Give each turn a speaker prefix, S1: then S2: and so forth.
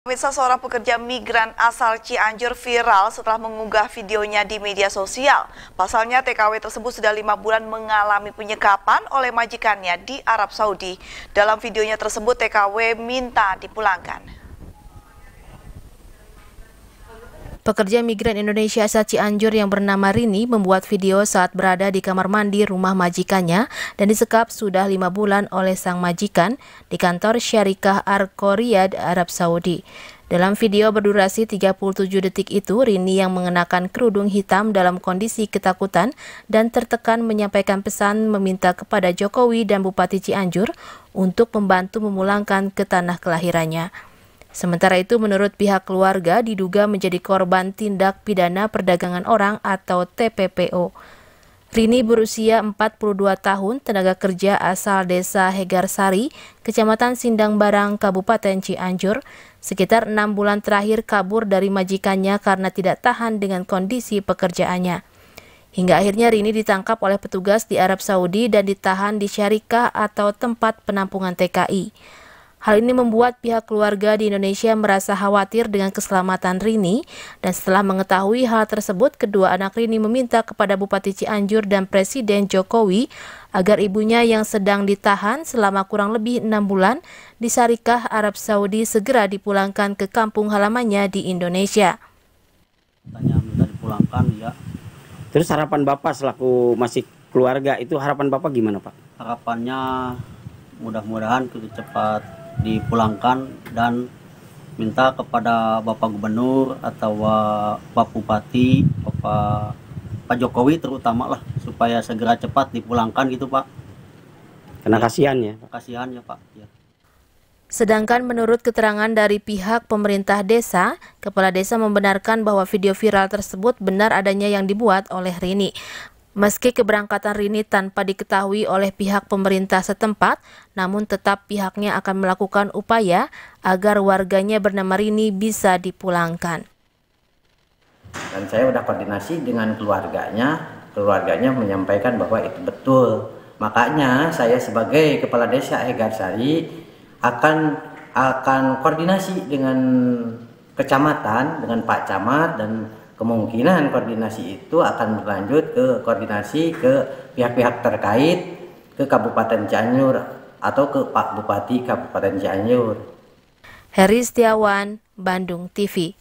S1: Pemirsa seorang pekerja migran asal Cianjur viral setelah mengunggah videonya di media sosial. Pasalnya TKW tersebut sudah lima bulan mengalami penyekapan oleh majikannya di Arab Saudi. Dalam videonya tersebut TKW minta dipulangkan. Pekerja migran Indonesia asal Cianjur yang bernama Rini membuat video saat berada di kamar mandi rumah majikannya dan disekap sudah lima bulan oleh sang majikan di kantor Syarikah Arko Riyad, Arab Saudi. Dalam video berdurasi 37 detik itu, Rini yang mengenakan kerudung hitam dalam kondisi ketakutan dan tertekan menyampaikan pesan meminta kepada Jokowi dan Bupati Cianjur untuk membantu memulangkan ke tanah kelahirannya. Sementara itu, menurut pihak keluarga diduga menjadi korban tindak pidana perdagangan orang atau TPPO. Rini berusia 42 tahun, tenaga kerja asal desa Hegarsari, kecamatan Sindang Barang, Kabupaten Cianjur, sekitar enam bulan terakhir kabur dari majikannya karena tidak tahan dengan kondisi pekerjaannya. Hingga akhirnya Rini ditangkap oleh petugas di Arab Saudi dan ditahan di syarikah atau tempat penampungan TKI. Hal ini membuat pihak keluarga di Indonesia merasa khawatir dengan keselamatan Rini dan setelah mengetahui hal tersebut, kedua anak Rini meminta kepada Bupati Cianjur dan Presiden Jokowi agar ibunya yang sedang ditahan selama kurang lebih enam bulan di Sarikah, Arab Saudi segera dipulangkan ke kampung halamannya di Indonesia.
S2: Tanya minta dipulangkan ya. Terus harapan Bapak selaku masih keluarga itu harapan Bapak gimana Pak? Harapannya mudah-mudahan cepat dipulangkan dan minta kepada Bapak Gubernur atau Bapak Bupati, Bapak Pak Jokowi terutama lah supaya segera cepat dipulangkan gitu Pak. Karena ya. kasihan ya. Kasihan ya Pak. Ya.
S1: Sedangkan menurut keterangan dari pihak pemerintah desa, kepala desa membenarkan bahwa video viral tersebut benar adanya yang dibuat oleh Rini. Meski keberangkatan Rini tanpa diketahui oleh pihak pemerintah setempat, namun tetap pihaknya akan melakukan upaya agar warganya bernama Rini bisa dipulangkan.
S3: Dan saya sudah koordinasi dengan keluarganya, keluarganya menyampaikan bahwa itu betul. Makanya saya sebagai kepala desa Sari akan akan koordinasi dengan kecamatan, dengan Pak Camat dan kemungkinan koordinasi itu akan berlanjut ke koordinasi ke pihak-pihak terkait ke Kabupaten Cianjur atau ke Pak Bupati Kabupaten Cianjur.
S1: Heri Setiawan, Bandung TV.